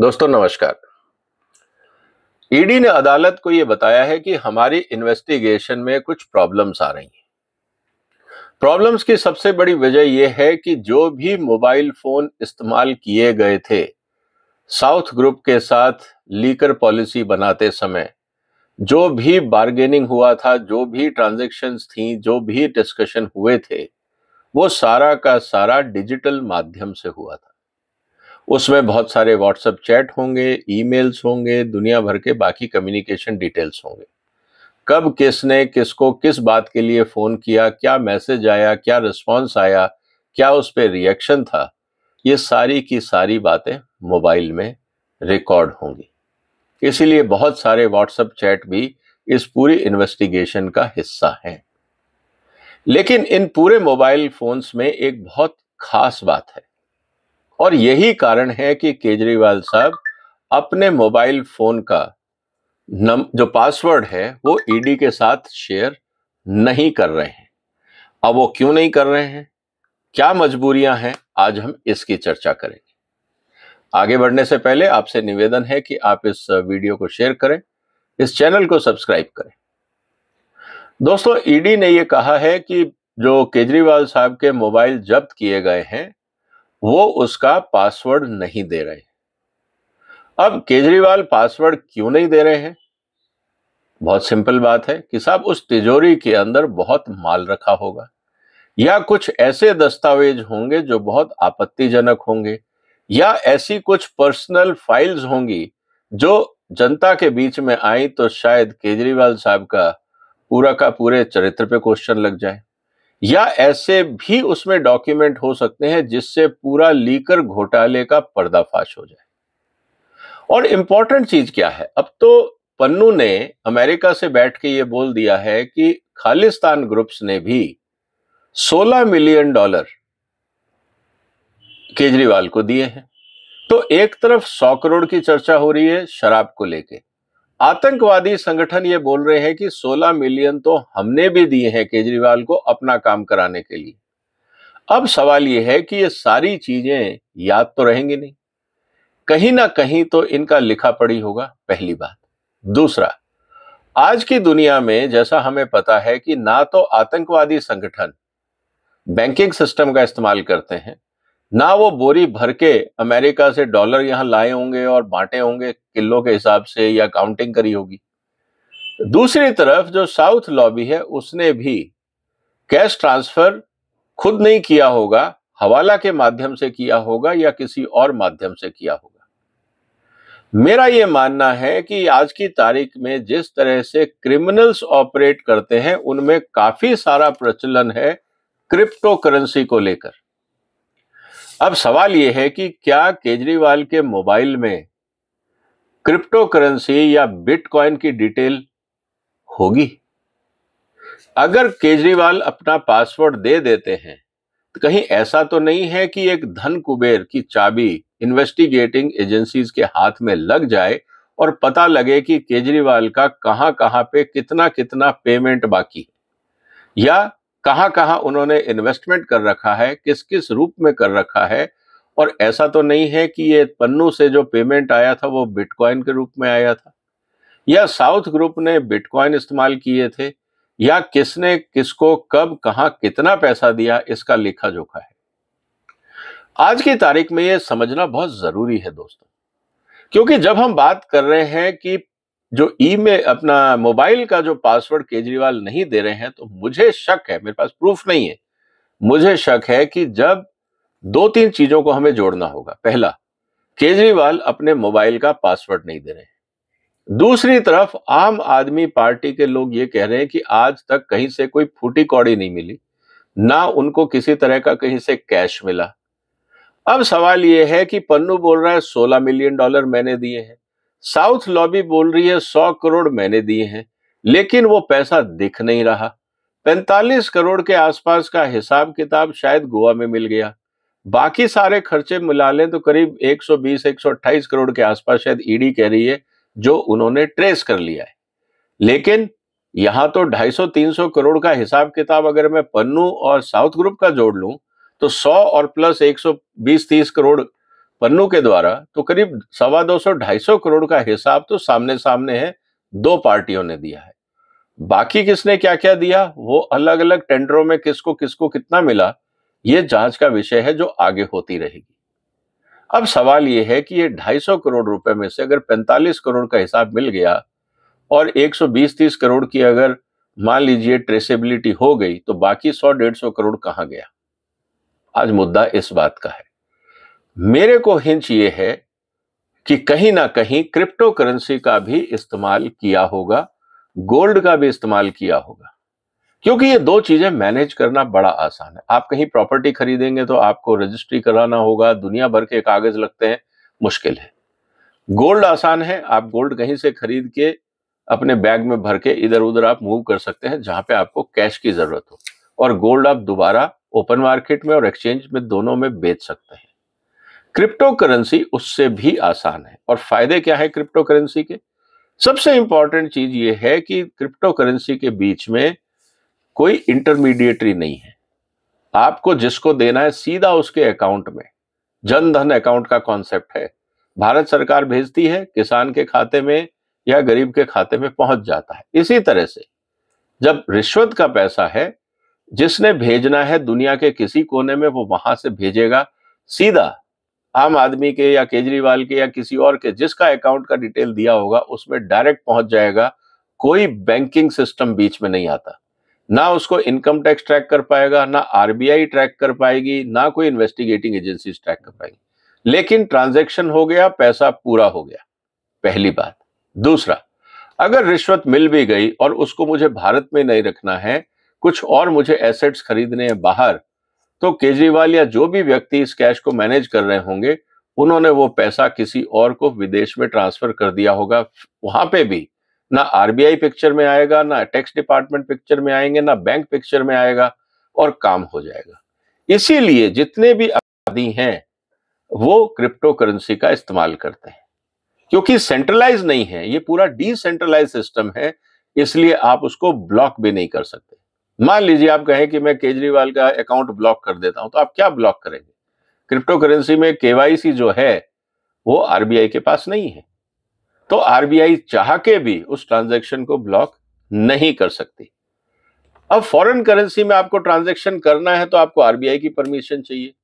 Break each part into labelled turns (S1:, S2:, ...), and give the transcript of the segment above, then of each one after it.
S1: दोस्तों नमस्कार ED e ने अदालत को यह बताया है कि हमारी इन्वेस्टिगेशन में कुछ प्रॉब्लम्स आ रही हैं प्रॉब्लम्स की सबसे बड़ी वजह यह है कि जो भी मोबाइल फोन इस्तेमाल किए गए थे साउथ ग्रुप के साथ लीकर पॉलिसी बनाते समय जो भी बार्गेनिंग हुआ था जो भी ट्रांजेक्शन थी जो भी डिस्कशन हुए थे वो सारा का सारा डिजिटल माध्यम से हुआ था उसमें बहुत सारे व्हाट्सएप चैट होंगे ईमेल्स होंगे दुनिया भर के बाकी कम्युनिकेशन डिटेल्स होंगे कब किसने किसको किस बात के लिए फ़ोन किया क्या मैसेज आया क्या रिस्पॉन्स आया क्या उस पर रिएक्शन था ये सारी की सारी बातें मोबाइल में रिकॉर्ड होंगी इसीलिए बहुत सारे व्हाट्सएप चैट भी इस पूरी इन्वेस्टिगेशन का हिस्सा हैं लेकिन इन पूरे मोबाइल फोन्स में एक बहुत खास बात है और यही कारण है कि केजरीवाल साहब अपने मोबाइल फोन का नम जो पासवर्ड है वो ईडी e के साथ शेयर नहीं कर रहे हैं अब वो क्यों नहीं कर रहे हैं क्या मजबूरियां हैं आज हम इसकी चर्चा करेंगे आगे बढ़ने से पहले आपसे निवेदन है कि आप इस वीडियो को शेयर करें इस चैनल को सब्सक्राइब करें दोस्तों ईडी e ने यह कहा है कि जो केजरीवाल साहब के मोबाइल जब्त किए गए हैं वो उसका पासवर्ड नहीं दे रहे अब केजरीवाल पासवर्ड क्यों नहीं दे रहे हैं बहुत सिंपल बात है कि साहब उस तिजोरी के अंदर बहुत माल रखा होगा या कुछ ऐसे दस्तावेज होंगे जो बहुत आपत्तिजनक होंगे या ऐसी कुछ पर्सनल फाइल्स होंगी जो जनता के बीच में आई तो शायद केजरीवाल साहब का पूरा का पूरे चरित्र पे क्वेश्चन लग जाए या ऐसे भी उसमें डॉक्यूमेंट हो सकते हैं जिससे पूरा लीकर घोटाले का पर्दाफाश हो जाए और इंपॉर्टेंट चीज क्या है अब तो पन्नू ने अमेरिका से बैठ के ये बोल दिया है कि खालिस्तान ग्रुप्स ने भी 16 मिलियन डॉलर केजरीवाल को दिए हैं तो एक तरफ 100 करोड़ की चर्चा हो रही है शराब को लेकर आतंकवादी संगठन ये बोल रहे हैं कि 16 मिलियन तो हमने भी दिए हैं केजरीवाल को अपना काम कराने के लिए अब सवाल यह है कि ये सारी चीजें याद तो रहेंगी नहीं कहीं ना कहीं तो इनका लिखा पड़ी होगा पहली बात दूसरा आज की दुनिया में जैसा हमें पता है कि ना तो आतंकवादी संगठन बैंकिंग सिस्टम का इस्तेमाल करते हैं ना वो बोरी भर के अमेरिका से डॉलर यहां लाए होंगे और बांटे होंगे किलो के हिसाब से या काउंटिंग करी होगी दूसरी तरफ जो साउथ लॉबी है उसने भी कैश ट्रांसफर खुद नहीं किया होगा हवाला के माध्यम से किया होगा या किसी और माध्यम से किया होगा मेरा ये मानना है कि आज की तारीख में जिस तरह से क्रिमिनल्स ऑपरेट करते हैं उनमें काफी सारा प्रचलन है क्रिप्टो करेंसी को लेकर अब सवाल यह है कि क्या केजरीवाल के मोबाइल में क्रिप्टो करेंसी या बिटकॉइन की डिटेल होगी अगर केजरीवाल अपना पासवर्ड दे देते हैं तो कहीं ऐसा तो नहीं है कि एक धन कुबेर की चाबी इन्वेस्टिगेटिंग एजेंसीज के हाथ में लग जाए और पता लगे कि केजरीवाल का कहां कहां पे कितना कितना पेमेंट बाकी या कहाँ कहाँ उन्होंने इन्वेस्टमेंट कर रखा है किस किस रूप में कर रखा है और ऐसा तो नहीं है कि ये पन्नू से जो पेमेंट आया था वो बिटकॉइन के रूप में आया था या साउथ ग्रुप ने बिटकॉइन इस्तेमाल किए थे या किसने किसको कब कहाँ कितना पैसा दिया इसका लिखा जोखा है आज की तारीख में यह समझना बहुत जरूरी है दोस्तों क्योंकि जब हम बात कर रहे हैं कि जो ई में अपना मोबाइल का जो पासवर्ड केजरीवाल नहीं दे रहे हैं तो मुझे शक है मेरे पास प्रूफ नहीं है मुझे शक है कि जब दो तीन चीजों को हमें जोड़ना होगा पहला केजरीवाल अपने मोबाइल का पासवर्ड नहीं दे रहे हैं दूसरी तरफ आम आदमी पार्टी के लोग ये कह रहे हैं कि आज तक कहीं से कोई फूटी कौड़ी नहीं मिली ना उनको किसी तरह का कहीं से कैश मिला अब सवाल यह है कि पन्नू बोल रहा है सोलह मिलियन डॉलर मैंने दिए हैं साउथ लॉबी बोल रही है सौ करोड़ मैंने दिए हैं लेकिन वो पैसा दिख नहीं रहा पैंतालीस करोड़ के आसपास का हिसाब किताब शायद गोवा में मिल गया बाकी सारे खर्चे मिला लें तो करीब 120 128 करोड़ के आसपास शायद ईडी e कह रही है जो उन्होंने ट्रेस कर लिया है लेकिन यहां तो 250 300 करोड़ का हिसाब किताब अगर मैं पन्नू और साउथ ग्रुप का जोड़ लूं तो 100 और प्लस 120 30 करोड़ पन्नू के द्वारा तो करीब सवा दो सौ ढाई सौ करोड़ का हिसाब तो सामने सामने है दो पार्टियों ने दिया है बाकी किसने क्या क्या दिया वो अलग अलग टेंडरों में किसको किसको कितना मिला ये जांच का विषय है जो आगे होती रहेगी अब सवाल यह है कि ये 250 करोड़ रुपए में से अगर 45 करोड़ का हिसाब मिल गया और 120-30 करोड़ की अगर मान लीजिए ट्रेसेबिलिटी हो गई तो बाकी 100-150 करोड़ कहाँ गया आज मुद्दा इस बात का है मेरे को हिंच ये है कि कहीं ना कहीं क्रिप्टो करेंसी का भी इस्तेमाल किया होगा गोल्ड का भी इस्तेमाल किया होगा क्योंकि ये दो चीजें मैनेज करना बड़ा आसान है आप कहीं प्रॉपर्टी खरीदेंगे तो आपको रजिस्ट्री कराना होगा दुनिया भर के कागज लगते हैं मुश्किल है गोल्ड आसान है आप गोल्ड कहीं से खरीद के अपने बैग में भर के इधर उधर आप मूव कर सकते हैं जहां पे आपको कैश की जरूरत हो और गोल्ड आप दोबारा ओपन मार्केट में और एक्सचेंज में दोनों में बेच सकते हैं क्रिप्टो करेंसी उससे भी आसान है और फायदे क्या है क्रिप्टो करेंसी के सबसे इंपॉर्टेंट चीज ये है कि क्रिप्टो करेंसी के बीच में कोई इंटरमीडिएटरी नहीं है आपको जिसको देना है सीधा उसके अकाउंट में जन धन अकाउंट का कॉन्सेप्ट है भारत सरकार भेजती है किसान के खाते में या गरीब के खाते में पहुंच जाता है इसी तरह से जब रिश्वत का पैसा है जिसने भेजना है दुनिया के किसी कोने में वो वहां से भेजेगा सीधा आम आदमी के या केजरीवाल के या किसी और के जिसका अकाउंट का डिटेल दिया होगा उसमें डायरेक्ट पहुंच जाएगा कोई बैंकिंग सिस्टम बीच में नहीं आता ना उसको इनकम टैक्स ट्रैक कर पाएगा ना आरबीआई ट्रैक कर पाएगी ना कोई इन्वेस्टिगेटिंग एजेंसी ट्रैक कर पाएगी लेकिन ट्रांजेक्शन हो गया पैसा पूरा हो गया पहली बात दूसरा अगर रिश्वत मिल भी गई और उसको मुझे भारत में नहीं रखना है कुछ और मुझे एसेट्स खरीदने हैं बाहर तो केजरीवाल या जो भी व्यक्ति इस कैश को मैनेज कर रहे होंगे उन्होंने वो पैसा किसी और को विदेश में ट्रांसफर कर दिया होगा वहां पे भी ना आरबीआई पिक्चर में आएगा ना टैक्स डिपार्टमेंट पिक्चर में आएंगे ना बैंक पिक्चर में आएगा और काम हो जाएगा इसीलिए जितने भी आदि हैं वो क्रिप्टो करेंसी का इस्तेमाल करते हैं क्योंकि सेंट्रलाइज नहीं है ये पूरा डिसेंट्रलाइज सिस्टम है इसलिए आप उसको ब्लॉक भी नहीं कर सकते मान लीजिए आप कहें कि मैं केजरीवाल का अकाउंट ब्लॉक कर देता हूं तो आप क्या ब्लॉक करेंगे क्रिप्टो करेंसी में केवाईसी जो है वो आरबीआई के पास नहीं है तो आरबीआई चाह के भी उस ट्रांजेक्शन को ब्लॉक नहीं कर सकती अब फॉरेन करेंसी में आपको ट्रांजेक्शन करना है तो आपको आरबीआई की परमिशन चाहिए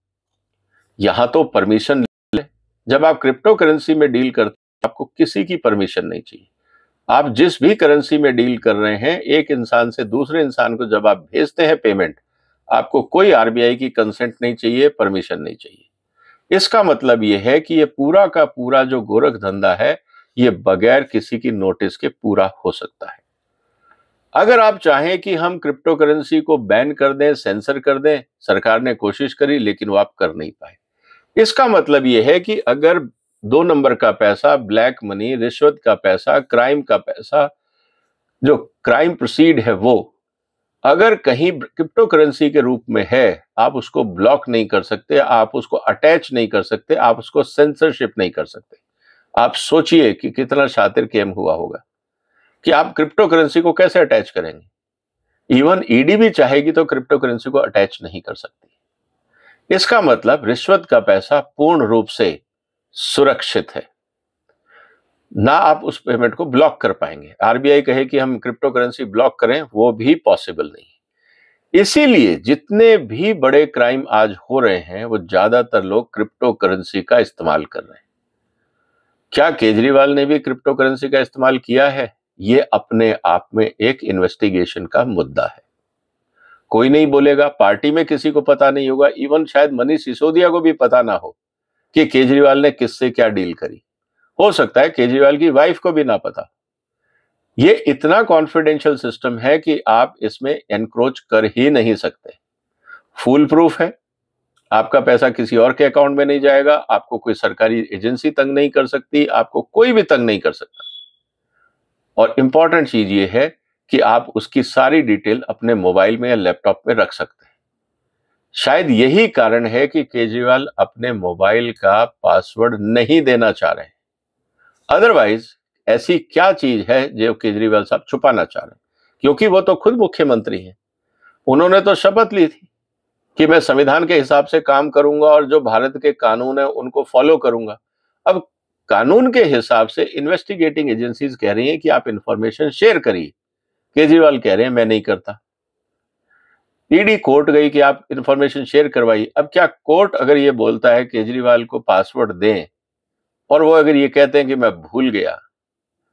S1: यहां तो परमिशन जब आप क्रिप्टो करेंसी में डील करते आपको किसी की परमिशन नहीं चाहिए आप जिस भी करेंसी में डील कर रहे हैं एक इंसान से दूसरे इंसान को जब आप भेजते हैं पेमेंट आपको कोई आरबीआई की कंसेंट नहीं चाहिए परमिशन नहीं चाहिए इसका मतलब यह है कि यह पूरा का पूरा जो गोरख धंधा है ये बगैर किसी की नोटिस के पूरा हो सकता है अगर आप चाहें कि हम क्रिप्टो करेंसी को बैन कर दें सेंसर कर दें सरकार ने कोशिश करी लेकिन वो आप कर नहीं पाए इसका मतलब यह है कि अगर दो नंबर का पैसा ब्लैक मनी रिश्वत का पैसा क्राइम का पैसा जो क्राइम प्रोसीड है वो अगर कहीं क्रिप्टो करेंसी के रूप में है आप उसको ब्लॉक नहीं कर सकते आप उसको अटैच नहीं कर सकते आप उसको सेंसरशिप नहीं कर सकते आप सोचिए कि कितना शातिर केम हुआ होगा कि आप क्रिप्टो करेंसी को कैसे अटैच करेंगे इवन ईडी भी चाहेगी तो क्रिप्टो करेंसी को अटैच नहीं कर सकती इसका मतलब रिश्वत का पैसा पूर्ण रूप से सुरक्षित है ना आप उस पेमेंट को ब्लॉक कर पाएंगे आरबीआई कहे कि हम क्रिप्टो करेंसी ब्लॉक करें वो भी पॉसिबल नहीं इसीलिए जितने भी बड़े क्राइम आज हो रहे हैं वो ज्यादातर लोग क्रिप्टो करेंसी का इस्तेमाल कर रहे हैं क्या केजरीवाल ने भी क्रिप्टो करेंसी का इस्तेमाल किया है ये अपने आप में एक इन्वेस्टिगेशन का मुद्दा है कोई नहीं बोलेगा पार्टी में किसी को पता नहीं होगा इवन शायद मनीष सिसोदिया को भी पता ना हो कि केजरीवाल ने किससे क्या डील करी हो सकता है केजरीवाल की वाइफ को भी ना पता ये इतना कॉन्फिडेंशियल सिस्टम है कि आप इसमें एनक्रोच कर ही नहीं सकते फुल प्रूफ है आपका पैसा किसी और के अकाउंट में नहीं जाएगा आपको कोई सरकारी एजेंसी तंग नहीं कर सकती आपको कोई भी तंग नहीं कर सकता और इंपॉर्टेंट चीज ये है कि आप उसकी सारी डिटेल अपने मोबाइल में या लैपटॉप में रख सकते हैं शायद यही कारण है कि केजरीवाल अपने मोबाइल का पासवर्ड नहीं देना चाह रहे अदरवाइज ऐसी क्या चीज है जो केजरीवाल साहब छुपाना चाह रहे क्योंकि वो तो खुद मुख्यमंत्री हैं उन्होंने तो शपथ ली थी कि मैं संविधान के हिसाब से काम करूंगा और जो भारत के कानून है उनको फॉलो करूंगा अब कानून के हिसाब से इन्वेस्टिगेटिंग एजेंसीज कह रही हैं कि आप इंफॉर्मेशन शेयर करिए केजरीवाल कह रहे हैं मैं नहीं करता ईडी कोर्ट गई कि आप इंफॉर्मेशन शेयर करवाइए अब क्या कोर्ट अगर ये बोलता है केजरीवाल को पासवर्ड दें और वो अगर ये कहते हैं कि मैं भूल गया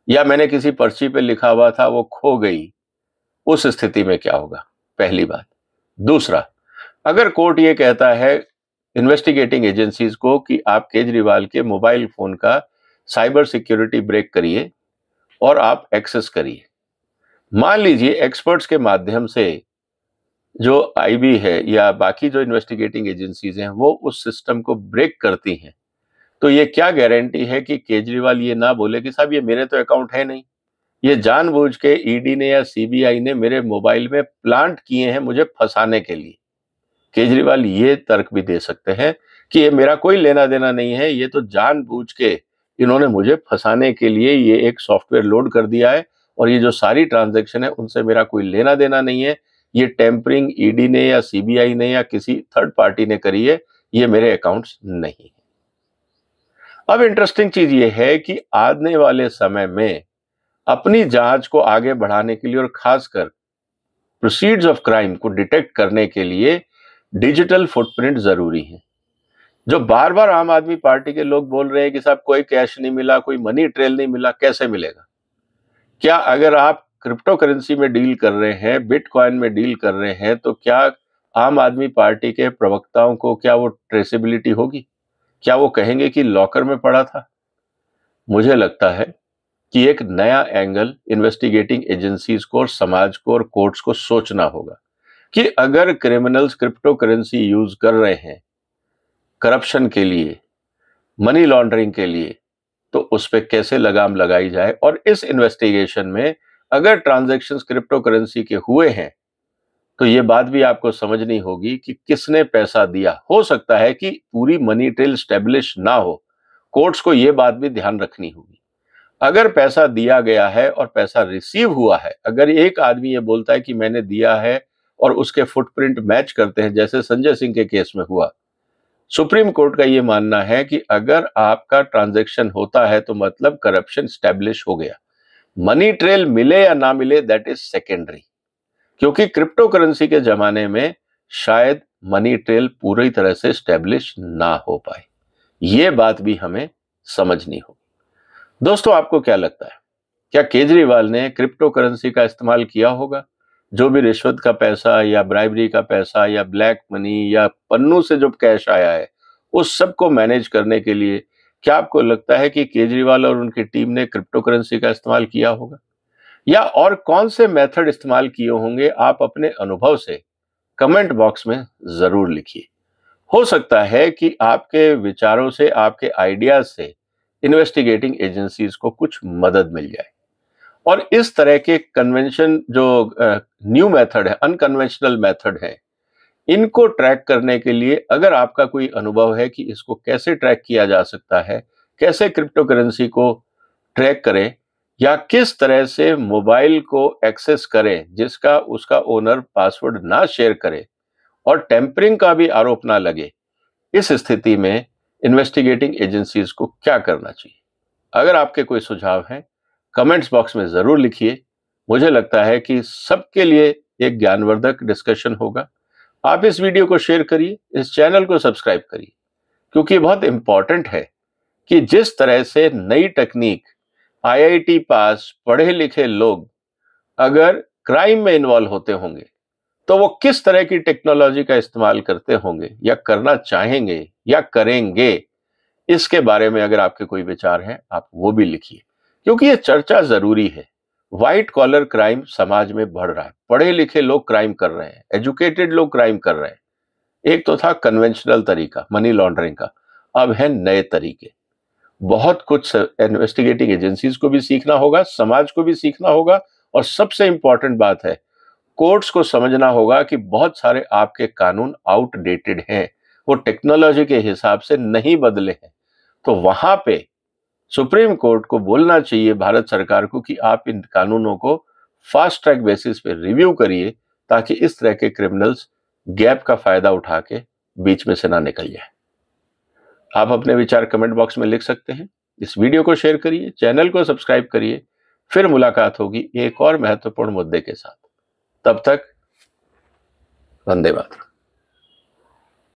S1: या मैंने किसी पर्ची पे लिखा हुआ था वो खो गई उस स्थिति में क्या होगा पहली बात दूसरा अगर कोर्ट ये कहता है इन्वेस्टिगेटिंग एजेंसीज को कि आप केजरीवाल के मोबाइल फोन का साइबर सिक्योरिटी ब्रेक करिए और आप एक्सेस करिए मान लीजिए एक्सपर्ट्स के माध्यम से जो आईबी है या बाकी जो इन्वेस्टिगेटिंग एजेंसीज हैं वो उस सिस्टम को ब्रेक करती हैं तो ये क्या गारंटी है कि केजरीवाल ये ना बोले कि साहब ये मेरे तो अकाउंट है नहीं ये जानबूझ के ईडी e ने या सीबीआई ने मेरे मोबाइल में प्लांट किए हैं मुझे फंसाने के लिए केजरीवाल ये तर्क भी दे सकते हैं कि ये मेरा कोई लेना देना नहीं है ये तो जानबूझ के इन्होंने मुझे फंसाने के लिए ये एक सॉफ्टवेयर लोड कर दिया है और ये जो सारी ट्रांजेक्शन है उनसे मेरा कोई लेना देना नहीं है ये टेम्परिंग ईडी e ने या सीबीआई ने या किसी थर्ड पार्टी ने करी है ये मेरे अकाउंट्स नहीं है अब इंटरेस्टिंग चीज ये है कि आने वाले समय में अपनी जांच को आगे बढ़ाने के लिए और खासकर प्रोसीड ऑफ क्राइम को डिटेक्ट करने के लिए डिजिटल फुटप्रिंट जरूरी है जो बार बार आम आदमी पार्टी के लोग बोल रहे हैं कि साहब कोई कैश नहीं मिला कोई मनी ट्रेल नहीं मिला कैसे मिलेगा क्या अगर आप क्रिप्टो करेंसी में डील कर रहे हैं बिटकॉइन में डील कर रहे हैं तो क्या आम आदमी पार्टी के प्रवक्ताओं को क्या वो ट्रेसिबिलिटी होगी क्या वो कहेंगे कि लॉकर में पड़ा था मुझे लगता है कि एक नया एंगल इन्वेस्टिगेटिंग एजेंसीज को और समाज को और कोर्ट्स को सोचना होगा कि अगर क्रिमिनल्स क्रिप्टो करेंसी यूज कर रहे हैं करप्शन के लिए मनी लॉन्ड्रिंग के लिए तो उस पर कैसे लगाम लगाई जाए और इस इन्वेस्टिगेशन में अगर ट्रांजेक्शन क्रिप्टो करेंसी के हुए हैं तो ये बात भी आपको समझनी होगी कि किसने पैसा दिया हो सकता है कि पूरी मनी ट्रेल स्टेब्लिश ना हो कोर्ट्स को यह बात भी ध्यान रखनी होगी अगर पैसा दिया गया है और पैसा रिसीव हुआ है अगर एक आदमी ये बोलता है कि मैंने दिया है और उसके फुटप्रिंट मैच करते हैं जैसे संजय सिंह के केस में हुआ सुप्रीम कोर्ट का ये मानना है कि अगर आपका ट्रांजेक्शन होता है तो मतलब करप्शन स्टैब्लिश हो गया मनी ट्रेल मिले या ना मिले दैट इज सेकेंडरी क्योंकि क्रिप्टो करेंसी के जमाने में शायद मनी ट्रेल पूरी तरह से स्टेब्लिश ना हो पाए ये बात भी हमें समझनी होगी दोस्तों आपको क्या लगता है क्या केजरीवाल ने क्रिप्टो करेंसी का इस्तेमाल किया होगा जो भी रिश्वत का पैसा या ब्राइबरी का पैसा या ब्लैक मनी या पन्नू से जो कैश आया है उस सबको मैनेज करने के लिए क्या आपको लगता है कि केजरीवाल और उनकी टीम ने क्रिप्टो करेंसी का इस्तेमाल किया होगा या और कौन से मेथड इस्तेमाल किए होंगे आप अपने अनुभव से कमेंट बॉक्स में ज़रूर लिखिए हो सकता है कि आपके विचारों से आपके आइडियाज से इन्वेस्टिगेटिंग एजेंसीज को कुछ मदद मिल जाए और इस तरह के कन्वेंशन जो न्यू मेथड है अनकन्वेंशनल मेथड है इनको ट्रैक करने के लिए अगर आपका कोई अनुभव है कि इसको कैसे ट्रैक किया जा सकता है कैसे क्रिप्टो करेंसी को ट्रैक करें या किस तरह से मोबाइल को एक्सेस करें जिसका उसका ओनर पासवर्ड ना शेयर करे और टेम्परिंग का भी आरोप ना लगे इस स्थिति में इन्वेस्टिगेटिंग एजेंसीज को क्या करना चाहिए अगर आपके कोई सुझाव हैं कमेंट्स बॉक्स में ज़रूर लिखिए मुझे लगता है कि सबके लिए एक ज्ञानवर्धक डिस्कशन होगा आप इस वीडियो को शेयर करिए इस चैनल को सब्सक्राइब करिए क्योंकि बहुत इंपॉर्टेंट है कि जिस तरह से नई टेक्निक आईआईटी पास पढ़े लिखे लोग अगर क्राइम में इन्वॉल्व होते होंगे तो वो किस तरह की टेक्नोलॉजी का इस्तेमाल करते होंगे या करना चाहेंगे या करेंगे इसके बारे में अगर आपके कोई विचार हैं आप वो भी लिखिए क्योंकि ये चर्चा जरूरी है व्हाइट कॉलर क्राइम समाज में बढ़ रहा है पढ़े लिखे लोग क्राइम कर रहे हैं एजुकेटेड लोग क्राइम कर रहे हैं एक तो था कन्वेंशनल तरीका मनी लॉन्ड्रिंग का अब है नए तरीके बहुत कुछ इन्वेस्टिगेटिंग एजेंसीज को भी सीखना होगा समाज को भी सीखना होगा और सबसे इंपॉर्टेंट बात है कोर्ट्स को समझना होगा कि बहुत सारे आपके कानून आउटडेटेड हैं वो टेक्नोलॉजी के हिसाब से नहीं बदले हैं तो वहां पे सुप्रीम कोर्ट को बोलना चाहिए भारत सरकार को कि आप इन कानूनों को फास्ट ट्रैक बेसिस पे रिव्यू करिए ताकि इस तरह के क्रिमिनल्स गैप का फायदा उठा के बीच में से ना निकल जाए आप अपने विचार कमेंट बॉक्स में लिख सकते हैं इस वीडियो को शेयर करिए चैनल को सब्सक्राइब करिए फिर मुलाकात होगी एक और महत्वपूर्ण मुद्दे के साथ तब तक वंदे मातरम